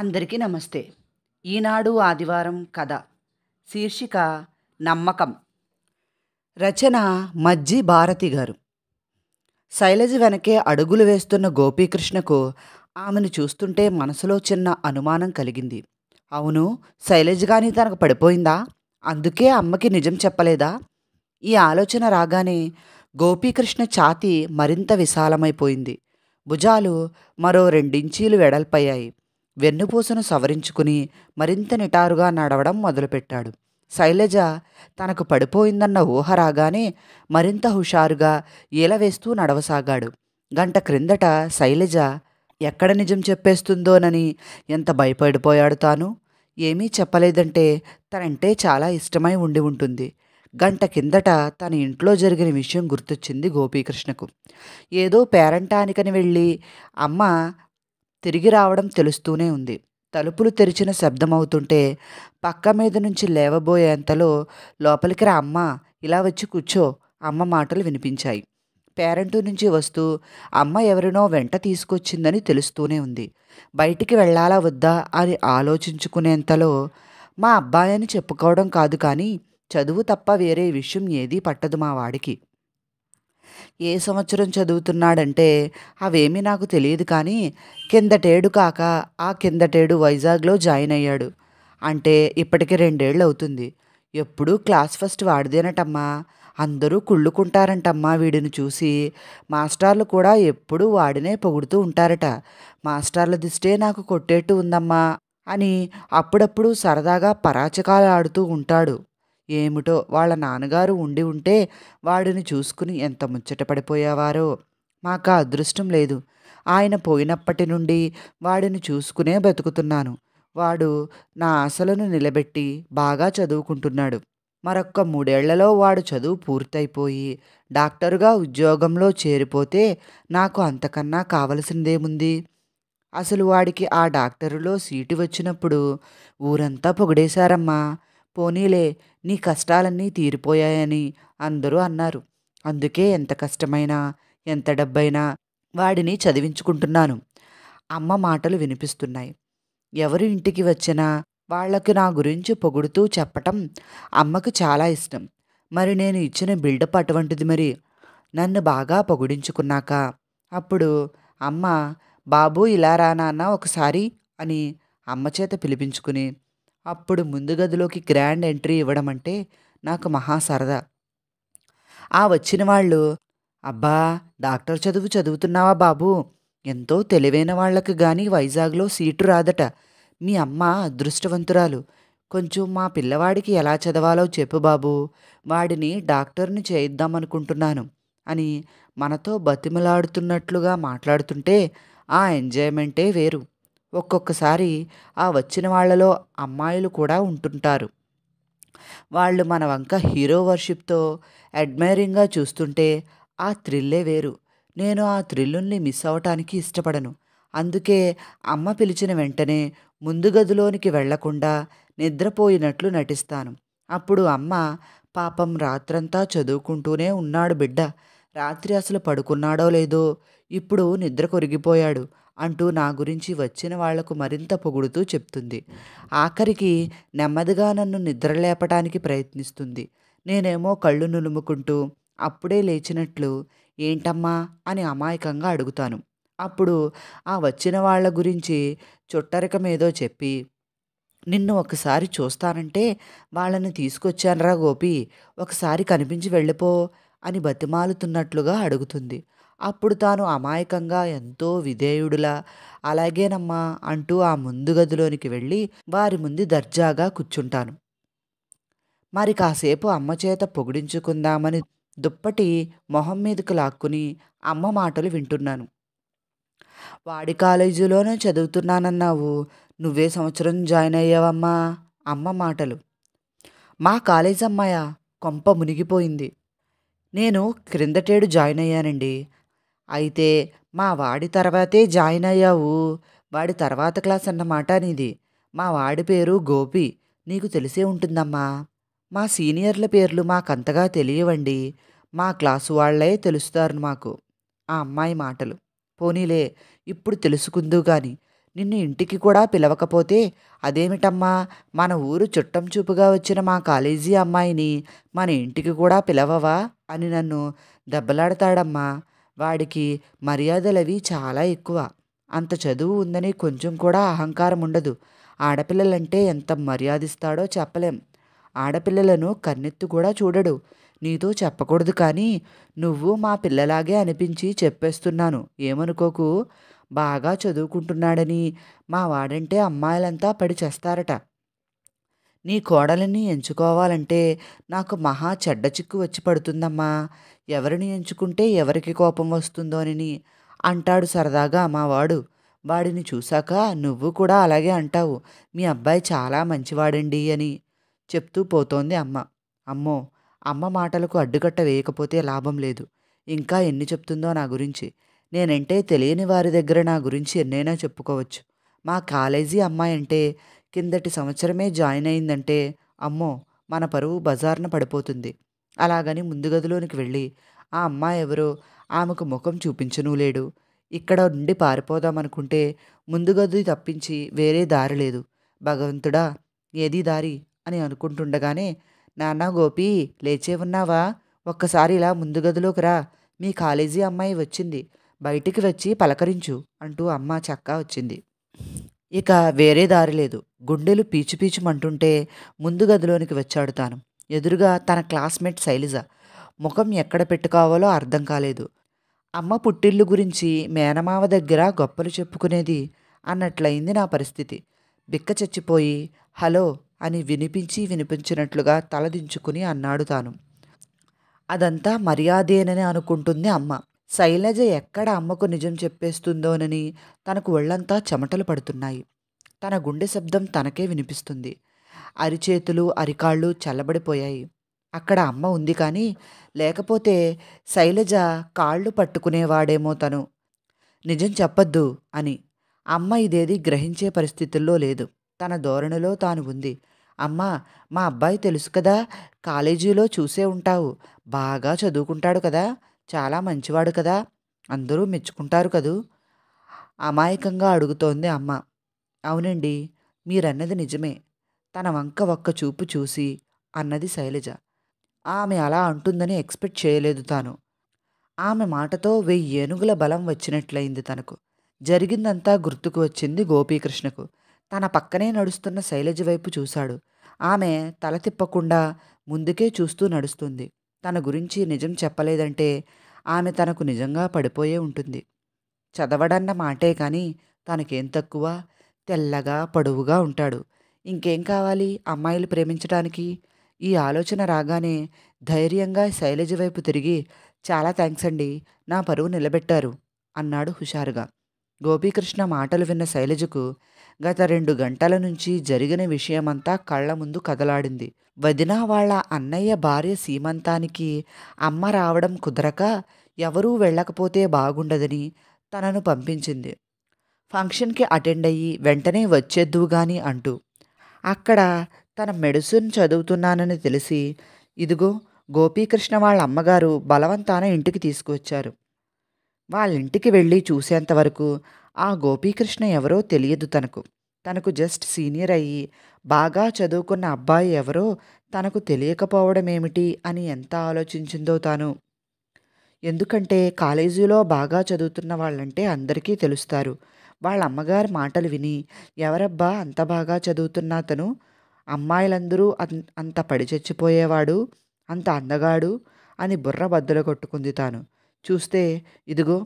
అందరికీ నమస్తే ఈనాడు ఆదివారం కథ శీర్షిక నమ్మకం రచన మజ్జి భారతి గారు శైలజ వెనకే అడుగులు వేస్తున్న గోపీకృష్ణకు ఆమెను చూస్తుంటే మనసులో చిన్న అనుమానం కలిగింది అవును శైలజ కానీ తనకు పడిపోయిందా అందుకే అమ్మకి నిజం చెప్పలేదా ఈ ఆలోచన రాగానే గోపీకృష్ణ ఛాతి మరింత విశాలమైపోయింది భుజాలు మరో రెండించీలు వెడల్పయ్యాయి వెన్నుపూసను సవరించుకుని మరింత నిటారుగా నడవడం మొదలుపెట్టాడు శైలజ తనకు పడిపోయిందన్న ఊహ రాగానే మరింత హుషారుగా ఈల వేస్తూ నడవసాగాడు గంట క్రిందట శైలజ ఎక్కడ నిజం చెప్పేస్తుందోనని ఎంత భయపడిపోయాడు తాను ఏమీ చెప్పలేదంటే తనంటే చాలా ఇష్టమై ఉండి ఉంటుంది గంట కిందట తన ఇంట్లో జరిగిన విషయం గుర్తొచ్చింది గోపీకృష్ణకు ఏదో పేరంటానికని వెళ్ళి అమ్మ తిరిగి రావడం తెలుస్తూనే ఉంది తలుపులు తెరిచిన శబ్దమవుతుంటే పక్క మీద నుంచి లేవబోయేంతలో లోపలికి రా అమ్మ ఇలా వచ్చి కూర్చో అమ్మ మాటలు వినిపించాయి పేరెంటు నుంచి వస్తూ అమ్మ ఎవరినో వెంట తీసుకొచ్చిందని తెలుస్తూనే ఉంది బయటికి వెళ్ళాలా వద్దా అని ఆలోచించుకునేంతలో మా అబ్బాయి అని చెప్పుకోవడం కాదు కానీ చదువు తప్ప వేరే విషయం ఏదీ పట్టదు మా వాడికి ఏ సంవత్సరం చదువుతున్నాడంటే అవేమీ నాకు తెలియదు కానీ కిందటేడు కాక ఆ కిందటేడు వైజాగ్లో జాయిన్ అయ్యాడు అంటే ఇప్పటికి రెండేళ్ళు అవుతుంది ఎప్పుడూ క్లాస్ ఫస్ట్ వాడిదేనటమ్మా అందరూ కుళ్ళుకుంటారంటమ్మా వీడిని చూసి మాస్టార్లు కూడా ఎప్పుడూ వాడినే పొగుడుతూ ఉంటారట మాస్టార్ల దిష్టే నాకు కొట్టేట్టు ఉందమ్మా అని అప్పుడప్పుడు సరదాగా పరాచకాలు ఆడుతూ ఉంటాడు ఏమిటో వాళ్ళ నాన్నగారు ఉండి ఉంటే వాడిని చూసుకుని ఎంత ముచ్చట పడిపోయేవారో మాకు అదృష్టం లేదు ఆయన పోయినప్పటి నుండి వాడిని చూసుకునే బతుకుతున్నాను వాడు నా ఆశలను నిలబెట్టి బాగా చదువుకుంటున్నాడు మరొక్క మూడేళ్లలో వాడు చదువు పూర్తయిపోయి డాక్టరుగా ఉద్యోగంలో చేరిపోతే నాకు అంతకన్నా కావలసిందేముంది అసలు వాడికి ఆ డాక్టరులో సీటు వచ్చినప్పుడు ఊరంతా పొగిడేశారమ్మా పోనీలే నీ కష్టాలన్నీ తీరిపోయాయని అందరూ అన్నారు అందుకే ఎంత కష్టమైనా ఎంత డబ్బైనా వాడిని చదివించుకుంటున్నాను అమ్మ మాటలు వినిపిస్తున్నాయి ఎవరు ఇంటికి వచ్చినా వాళ్లకు నా గురించి పొగుడుతూ చెప్పటం అమ్మకు చాలా ఇష్టం మరి నేను ఇచ్చిన బిల్డప్ అటువంటిది మరి నన్ను బాగా పొగిడించుకున్నాక అప్పుడు అమ్మ బాబు ఇలా రా నాన్న ఒకసారి అని అమ్మ చేత పిలిపించుకుని అప్పుడు ముందు గదిలోకి గ్రాండ్ ఎంట్రీ ఇవ్వడం అంటే నాకు మహా సరదా ఆ వచ్చిన వాళ్ళు అబ్బా డాక్టర్ చదువు చదువుతున్నావా బాబు ఎంతో తెలివైన వాళ్లకు కానీ వైజాగ్లో సీటు రాదట మీ అమ్మ అదృష్టవంతురాలు కొంచెం మా పిల్లవాడికి ఎలా చదవాలో చెప్పు బాబు వాడిని డాక్టర్ని చేయిద్దామనుకుంటున్నాను అని మనతో బతిమలాడుతున్నట్లుగా మాట్లాడుతుంటే ఆ ఎంజాయ్మెంటే వేరు ఒక్కొక్కసారి ఆ వచ్చిన వాళ్ళలో అమ్మాయిలు కూడా ఉంటుంటారు వాళ్ళు మన వంక హీరో వర్షిప్తో అడ్మైరింగ్గా చూస్తుంటే ఆ థ్రిల్లే వేరు నేను ఆ థ్రిల్లుల్ని మిస్ అవటానికి ఇష్టపడను అందుకే అమ్మ పిలిచిన వెంటనే ముందు గదిలోనికి వెళ్లకుండా నిద్రపోయినట్లు నటిస్తాను అప్పుడు అమ్మ పాపం రాత్రంతా చదువుకుంటూనే ఉన్నాడు బిడ్డ రాత్రి అసలు పడుకున్నాడో లేదో ఇప్పుడు నిద్ర కొరిగిపోయాడు అంటూ నా గురించి వచ్చిన వాళ్లకు మరింత పొగుడుతూ చెప్తుంది ఆఖరికి నెమ్మదిగా నన్ను నిద్రలేపటానికి ప్రయత్నిస్తుంది నేనేమో కళ్ళు నులుముకుంటూ అప్పుడే లేచినట్లు ఏంటమ్మా అని అమాయకంగా అడుగుతాను అప్పుడు ఆ వచ్చిన వాళ్ళ గురించి చుట్టరికమేదో చెప్పి నిన్ను ఒకసారి చూస్తానంటే వాళ్ళని తీసుకొచ్చానరా గోపి ఒకసారి కనిపించి వెళ్ళిపో అని బతిమాలుతున్నట్లుగా అడుగుతుంది అప్పుడు తాను అమాయకంగా ఎంతో విధేయుడులా అలాగేనమ్మా అంటూ ఆ ముందు గదిలోనికి వెళ్ళి వారి ముందు దర్జాగా కూర్చుంటాను మరి కాసేపు అమ్మ చేత పొగిడించుకుందామని దుప్పటి మొహం మీదకు లాక్కుని అమ్మ మాటలు వింటున్నాను వాడి కాలేజీలోనే చదువుతున్నానన్నావు నువ్వే సంవత్సరం జాయిన్ అయ్యావమ్మా అమ్మ మాటలు మా కాలేజ్ అమ్మాయ కొంప మునిగిపోయింది నేను క్రిందటేడు జాయిన్ అయ్యానండి అయితే మా వాడి తర్వాతే జాయిన్ అయ్యావు వాడి తర్వాత క్లాస్ అన్నమాట నీది మా వాడి పేరు గోపి నీకు తెలిసే ఉంటుందమ్మా మా సీనియర్ల పేర్లు మాకంతగా తెలియవండి మా క్లాసు వాళ్లే తెలుస్తారు మాకు ఆ అమ్మాయి మాటలు పోనీలే ఇప్పుడు తెలుసుకుందు గాని నిన్ను ఇంటికి కూడా పిలవకపోతే అదేమిటమ్మా మన ఊరు చుట్టం చూపుగా వచ్చిన మా కాలేజీ అమ్మాయిని మన ఇంటికి కూడా పిలవవా అని నన్ను దెబ్బలాడతాడమ్మా వాడికి మర్యాదలవి చాలా ఎక్కువ అంత చదువు ఉందని కొంచెం కూడా అహంకారం ఉండదు ఆడపిల్లలంటే ఎంత మర్యాదిస్తాడో చెప్పలేం ఆడపిల్లలను కన్నెత్తు కూడా చూడడు నీతో చెప్పకూడదు కానీ నువ్వు మా పిల్లలాగే అనిపించి చెప్పేస్తున్నాను ఏమనుకోకు బాగా చదువుకుంటున్నాడని మా వాడంటే అమ్మాయిలంతా పడి చేస్తారట నీ కోడలిని ఎంచుకోవాలంటే నాకు మహా చెడ్డ చిక్కు వచ్చి పడుతుందమ్మా ఎవరిని ఎంచుకుంటే ఎవరికి కోపం వస్తుందోనని అంటాడు సరదాగా మావాడు వాడిని చూశాక నువ్వు కూడా అలాగే అంటావు మీ అబ్బాయి చాలా మంచివాడండి అని చెప్తూ పోతోంది అమ్మ అమ్మో అమ్మ మాటలకు అడ్డుకట్ట వేయకపోతే లాభం లేదు ఇంకా ఎన్ని చెప్తుందో నా గురించి నేనంటే తెలియని వారి దగ్గర నా గురించి ఎన్నైనా చెప్పుకోవచ్చు మా కాలేజీ అమ్మాయి అంటే కిందటి సంవత్సరమే జాయిన్ అయిందంటే అమ్మో మన పరువు బజార్న పడిపోతుంది అలాగని ముందు గదిలోనికి వెళ్ళి ఆ అమ్మాయి ఎవరో ఆమెకు ముఖం చూపించనూ లేడు ఇక్కడ నుండి పారిపోదామనుకుంటే ముందు గది తప్పించి వేరే దారి లేదు భగవంతుడా ఏది దారి అని అనుకుంటుండగానే నాన్న గోపి లేచే ఉన్నావా ఒక్కసారి ఇలా ముందు గదిలోకి రా మీ కాలేజీ అమ్మాయి వచ్చింది బయటికి వచ్చి పలకరించు అంటూ అమ్మ చక్కా వచ్చింది ఇక వేరే దారి లేదు గుండెలు పీచు ముందు గదిలోనికి వచ్చాడు తాను ఎదురుగా తన క్లాస్మేట్ శైలిజ ముఖం ఎక్కడ పెట్టుకోవాలో అర్థం కాలేదు అమ్మ పుట్టిల్లు గురించి మేనమావ దగ్గర గొప్పలు చెప్పుకునేది అన్నట్లయింది నా పరిస్థితి బిక్క చచ్చిపోయి హలో అని వినిపించి వినిపించినట్లుగా తలదించుకుని అన్నాడు తాను అదంతా మర్యాదేనని అనుకుంటుంది అమ్మ శైలజ ఎక్కడ అమ్మకు నిజం చెప్పేస్తుందోనని తనకు ఒళ్ళంతా చెమటలు పడుతున్నాయి తన గుండె శబ్దం తనకే వినిపిస్తుంది అరిచేతులు అరికాళ్ళు చల్లబడిపోయాయి అక్కడ అమ్మ ఉంది కానీ లేకపోతే శైలజ కాళ్ళు పట్టుకునేవాడేమో తను నిజం చెప్పొద్దు అని అమ్మ ఇదేది గ్రహించే పరిస్థితుల్లో లేదు తన ధోరణిలో తాను ఉంది అమ్మ మా అబ్బాయి తెలుసు కదా కాలేజీలో చూసే ఉంటావు బాగా చదువుకుంటాడు కదా చాలా మంచివాడు కదా అందరూ మెచ్చుకుంటారు కదూ అమాయకంగా అడుగుతోంది అమ్మ అవునండి మీరన్నది నిజమే తన వంక ఒక్క చూపు చూసి అన్నది శైలజ ఆమె అలా అంటుందని ఎక్స్పెక్ట్ చేయలేదు తాను ఆమె మాటతో వెయ్యి ఏనుగుల బలం వచ్చినట్లయింది తనకు జరిగిందంతా గుర్తుకు వచ్చింది గోపీకృష్ణకు తన పక్కనే నడుస్తున్న శైలజ వైపు చూశాడు ఆమె తల తిప్పకుండా ముందుకే చూస్తూ నడుస్తుంది తన గురించి నిజం చెప్పలేదంటే ఆమె తనకు నిజంగా పడిపోయే ఉంటుంది చదవడన్న మాటే కానీ తనకేం తక్కువ తెల్లగా పొడవుగా ఉంటాడు ఇంకేం కావాలి అమ్మాయిలు ప్రేమించడానికి ఈ ఆలోచన రాగానే ధైర్యంగా శైలజ వైపు తిరిగి చాలా థ్యాంక్స్ అండి నా పరువు నిలబెట్టారు అన్నాడు హుషారుగా గోపీకృష్ణ మాటలు విన్న శైలజకు గత రెండు గంటల నుంచి జరిగిన విషయమంతా కళ్ల ముందు కదలాడింది వదిన వాళ్ళ అన్నయ్య భార్య సీమంతానికి అమ్మ రావడం కుదరక ఎవరూ వెళ్ళకపోతే బాగుండదని తనను పంపించింది ఫంక్షన్కి అటెండ్ అయ్యి వెంటనే వచ్చేద్దువు గాని అంటూ అక్కడ తన మెడిసిన్ చదువుతున్నానని తెలిసి ఇదిగో గోపీకృష్ణ వాళ్ళ అమ్మగారు బలవంతాన ఇంటికి తీసుకువచ్చారు వాళ్ళింటికి వెళ్ళి చూసేంతవరకు ఆ గోపీకృష్ణ ఎవరో తెలియదు తనకు తనకు జస్ట్ సీనియర్ అయ్యి బాగా చదువుకున్న అబ్బాయి ఎవరో తనకు తెలియకపోవడమేమిటి అని ఎంత ఆలోచించిందో తాను ఎందుకంటే కాలేజీలో బాగా చదువుతున్న వాళ్ళంటే అందరికీ తెలుస్తారు వాళ్ళ అమ్మగారి మాటలు విని ఎవరబ్బా అంత బాగా చదువుతున్న అతను అమ్మాయిలందరూ అంత పడి చచ్చిపోయేవాడు అంత అందగాడు అని బుర్ర బద్దలు కొట్టుకుంది తాను చూస్తే ఇదిగో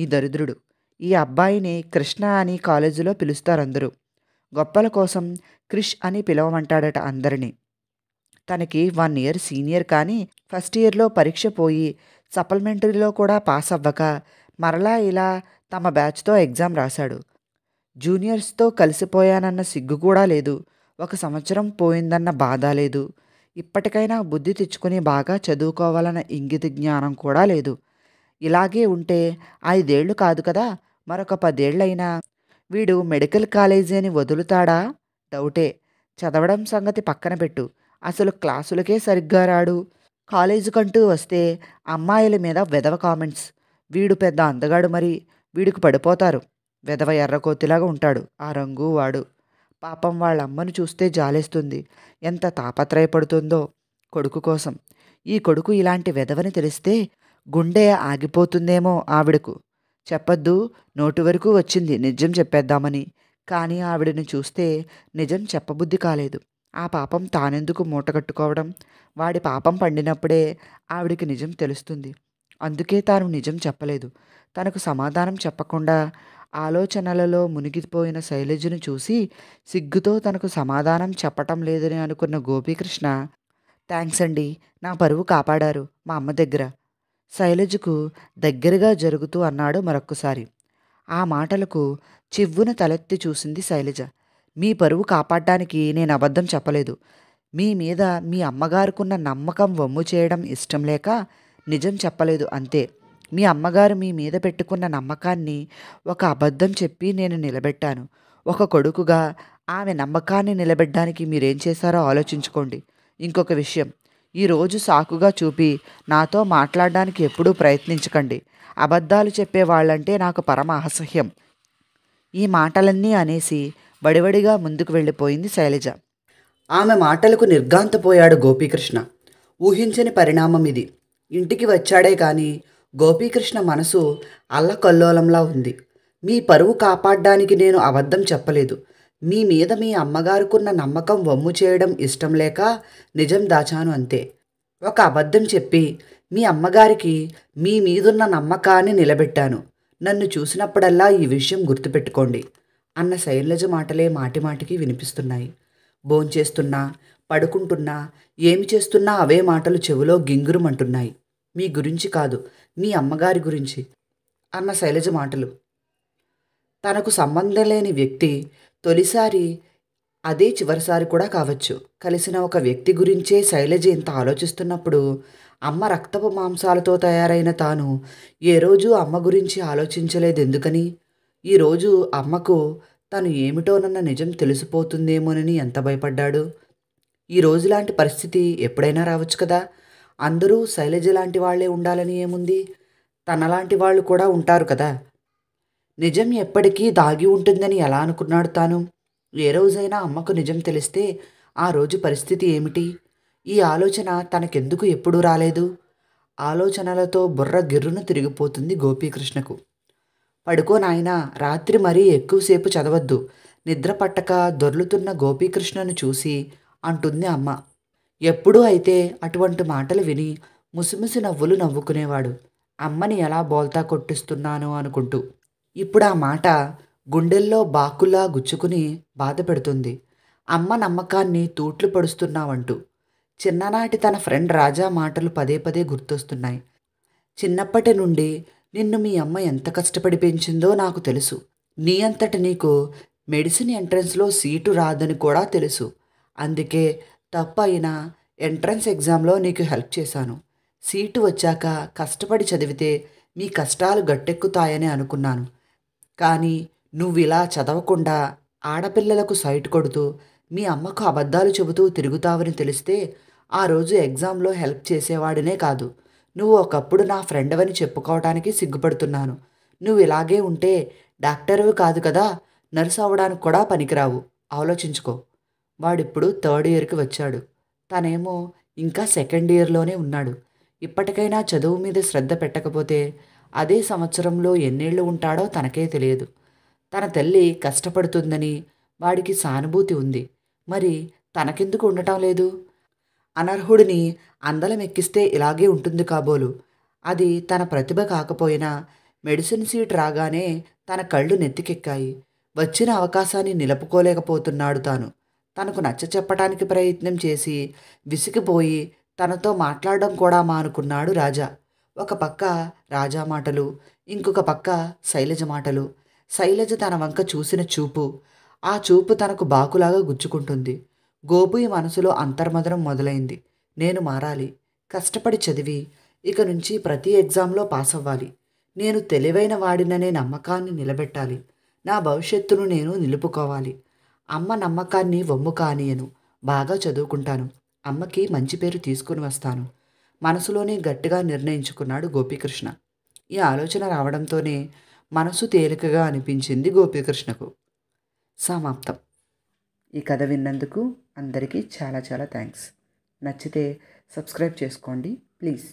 ఈ దరిద్రుడు ఈ అబ్బాయిని కృష్ణ అని కాలేజీలో పిలుస్తారు అందరూ గొప్పల కోసం క్రిష్ అని పిలవమంటాడట అందరినీ తనకి వన్ ఇయర్ సీనియర్ కానీ ఫస్ట్ ఇయర్లో పరీక్ష పోయి సప్లిమెంటరీలో కూడా పాస్ అవ్వక మరలా ఇలా తమ బ్యాచ్తో ఎగ్జామ్ రాశాడు జూనియర్స్తో కలిసిపోయానన్న సిగ్గు కూడా లేదు ఒక సంవత్సరం పోయిందన్న బాధ లేదు ఇప్పటికైనా బుద్ధి తెచ్చుకుని బాగా చదువుకోవాలన్న ఇంగిత జ్ఞానం కూడా లేదు ఇలాగే ఉంటే ఐదేళ్లు కాదు కదా మరొక పదేళ్లైనా వీడు మెడికల్ కాలేజీ అని వదులుతాడా డౌటే చదవడం సంగతి పక్కన పెట్టు అసలు క్లాసులకే సరిగ్గా రాడు కాలేజీకంటూ వస్తే అమ్మాయిల మీద వెధవ కామెంట్స్ వీడు పెద్ద అందగాడు మరి వీడికి పడిపోతారు వెధవ ఎర్రకోతిలాగా ఉంటాడు ఆ రంగు వాడు పాపం వాళ్ళ చూస్తే జాలేస్తుంది ఎంత తాపత్రయపడుతుందో కొడుకు కోసం ఈ కొడుకు ఇలాంటి వెధవని తెలిస్తే గుండె ఆగిపోతుందేమో ఆవిడకు చెప్పద్దు నోటి వరకు వచ్చింది నిజం చెప్పేద్దామని కానీ ఆవిడని చూస్తే నిజం చెప్పబుద్ధి కాలేదు ఆ పాపం తానెందుకు మూటగట్టుకోవడం వాడి పాపం పండినప్పుడే ఆవిడికి నిజం తెలుస్తుంది అందుకే తాను నిజం చెప్పలేదు తనకు సమాధానం చెప్పకుండా ఆలోచనలలో మునిగిపోయిన శైలజను చూసి సిగ్గుతో తనకు సమాధానం చెప్పటం లేదని అనుకున్న గోపీకృష్ణ థ్యాంక్స్ అండి నా పరువు కాపాడారు మా అమ్మ దగ్గర శైలజకు దగ్గరగా జరుగుతూ అన్నాడు మరొక్కసారి ఆ మాటలకు చివ్వున తలెత్తి చూసింది శైలజ మీ పరువు కాపాడడానికి నేను అబద్ధం చెప్పలేదు మీ మీద మీ అమ్మగారుకున్న నమ్మకం వమ్ము చేయడం ఇష్టం లేక నిజం చెప్పలేదు అంతే మీ అమ్మగారు మీ మీద పెట్టుకున్న నమ్మకాన్ని ఒక అబద్ధం చెప్పి నేను నిలబెట్టాను ఒక కొడుకుగా ఆమె నమ్మకాన్ని నిలబెట్టడానికి మీరేం చేశారో ఆలోచించుకోండి ఇంకొక విషయం ఈరోజు సాకుగా చూపి నాతో మాట్లాడడానికి ఎప్పుడూ ప్రయత్నించకండి అబద్ధాలు చెప్పేవాళ్ళంటే నాకు పరమ అసహ్యం ఈ మాటలన్నీ అనేసి వడివడిగా ముందుకు వెళ్ళిపోయింది శైలజ ఆమె మాటలకు నిర్గాంతపోయాడు గోపీకృష్ణ ఊహించని పరిణామం ఇది ఇంటికి వచ్చాడే కానీ గోపీకృష్ణ మనసు అల్లకల్లోలంలా ఉంది మీ పరువు కాపాడడానికి నేను అబద్ధం చెప్పలేదు మీ మీద మీ అమ్మగారుకున్న నమ్మకం వమ్ము చేయడం ఇష్టం లేక నిజం దాచాను అంతే ఒక అబద్ధం చెప్పి మీ అమ్మగారికి మీ మీదున్న నమ్మకాన్ని నిలబెట్టాను నన్ను చూసినప్పుడల్లా ఈ విషయం గుర్తుపెట్టుకోండి అన్న శైలజ మాటలే మాటిమాటికి వినిపిస్తున్నాయి భోంచేస్తున్నా పడుకుంటున్నా ఏమి చేస్తున్నా అవే మాటలు చెవిలో గింగురుమంటున్నాయి మీ గురించి కాదు మీ అమ్మగారి గురించి అన్న శైలజ మాటలు తనకు సంబంధం లేని వ్యక్తి తొలిసారి అదే చివరిసారి కూడా కావచ్చు కలిసిన ఒక వ్యక్తి గురించే శైలజ ఇంత ఆలోచిస్తున్నప్పుడు అమ్మ రక్తపు మాంసాలతో తయారైన తాను ఏ రోజు అమ్మ గురించి ఆలోచించలేదు ఎందుకని ఈరోజు అమ్మకు తను ఏమిటోనన్న నిజం తెలిసిపోతుందేమోనని ఎంత భయపడ్డాడు ఈ రోజు లాంటి పరిస్థితి ఎప్పుడైనా రావచ్చు కదా అందరూ శైలజ లాంటి వాళ్లే ఉండాలని ఏముంది తనలాంటి వాళ్ళు కూడా ఉంటారు కదా నిజం ఎప్పటికీ దాగి ఉంటుందని ఎలా అనుకున్నాడు తాను ఏ రోజైనా అమ్మకు నిజం తెలిస్తే ఆ రోజు పరిస్థితి ఏమిటి ఈ ఆలోచన తనకెందుకు ఎప్పుడూ రాలేదు ఆలోచనలతో బుర్ర గిర్రును తిరిగిపోతుంది గోపీకృష్ణకు పడుకో నాయన రాత్రి మరీ ఎక్కువసేపు చదవద్దు నిద్ర పట్టక దొర్లుతున్న గోపీకృష్ణను చూసి అంటుంది అమ్మ ఎప్పుడూ అయితే అటువంటి మాటలు విని ముసిముసి నవ్వులు నవ్వుకునేవాడు అమ్మని ఎలా బోల్తా కొట్టిస్తున్నాను అనుకుంటూ ఇప్పుడు ఆ మాట గుండెల్లో బాకులా గుచ్చుకుని బాధ పెడుతుంది అమ్మ నమ్మకాన్ని తూట్లు పడుస్తున్నావంటూ చిన్ననాటి తన ఫ్రెండ్ రాజా మాటలు పదే పదే గుర్తొస్తున్నాయి చిన్నప్పటి నుండి నిన్ను మీ అమ్మ ఎంత కష్టపడి పెంచిందో నాకు తెలుసు నీ అంతటి నీకు మెడిసిన్ ఎంట్రన్స్లో సీటు రాదని కూడా తెలుసు అందుకే తప్పు అయినా ఎంట్రన్స్ ఎగ్జామ్లో నీకు హెల్ప్ చేశాను సీటు వచ్చాక కష్టపడి చదివితే మీ కష్టాలు గట్టెక్కుతాయని అనుకున్నాను కానీ నువ్వు ఇలా చదవకుండా ఆడపిల్లలకు సైట్ కొడుతూ మీ అమ్మకు అబద్ధాలు చెబుతూ తిరుగుతావని తెలిస్తే ఆ రోజు ఎగ్జామ్లో హెల్ప్ చేసేవాడినే కాదు నువ్వు ఒకప్పుడు నా ఫ్రెండ్ అని చెప్పుకోవటానికి సిగ్గుపడుతున్నాను నువ్వు ఇలాగే ఉంటే డాక్టర్వి కాదు కదా నర్స్ అవ్వడానికి కూడా పనికిరావు ఆలోచించుకో వాడిప్పుడు థర్డ్ ఇయర్కి వచ్చాడు తనేమో ఇంకా సెకండ్ ఇయర్లోనే ఉన్నాడు ఇప్పటికైనా చదువు మీద శ్రద్ధ పెట్టకపోతే అదే సంవత్సరంలో ఎన్నేళ్ళు ఉంటాడో తనకే తెలియదు తన తల్లి కష్టపడుతుందని వాడికి సానుభూతి ఉంది మరి తనకెందుకు ఉండటం లేదు అనర్హుడిని అందలం ఎక్కిస్తే ఇలాగే ఉంటుంది కాబోలు అది తన ప్రతిభ కాకపోయినా మెడిసిన్ సీట్ రాగానే తన కళ్ళు నెత్తికెక్కాయి వచ్చిన అవకాశాన్ని నిలుపుకోలేకపోతున్నాడు తాను తనకు నచ్చ చెప్పటానికి ప్రయత్నం చేసి విసిగిపోయి తనతో మాట్లాడడం కూడా మానుకున్నాడు రాజా ఒక పక్క రాజా మాటలు ఇంకొక పక్క శైలజ మాటలు శైలజ తన వంక చూసిన చూపు ఆ చూపు తనకు బాకులాగా గుచ్చుకుంటుంది గోపుయి మనసులో అంతర్మదనం మొదలైంది నేను మారాలి కష్టపడి చదివి ఇక నుంచి ప్రతి ఎగ్జామ్లో పాస్ అవ్వాలి నేను తెలివైన వాడిననే నమ్మకాన్ని నిలబెట్టాలి నా భవిష్యత్తును నేను నిలుపుకోవాలి అమ్మ నమ్మకాన్ని వమ్ము కానీయను బాగా చదువుకుంటాను అమ్మకి మంచి పేరు తీసుకుని వస్తాను మనసులోనే గట్టిగా నిర్ణయించుకున్నాడు గోపీకృష్ణ ఈ ఆలోచన రావడంతోనే మనసు తేలికగా అనిపించింది గోపీకృష్ణకు సమాప్తం ఈ కథ విన్నందుకు అందరికీ చాలా చాలా థ్యాంక్స్ నచ్చితే సబ్స్క్రైబ్ చేసుకోండి ప్లీజ్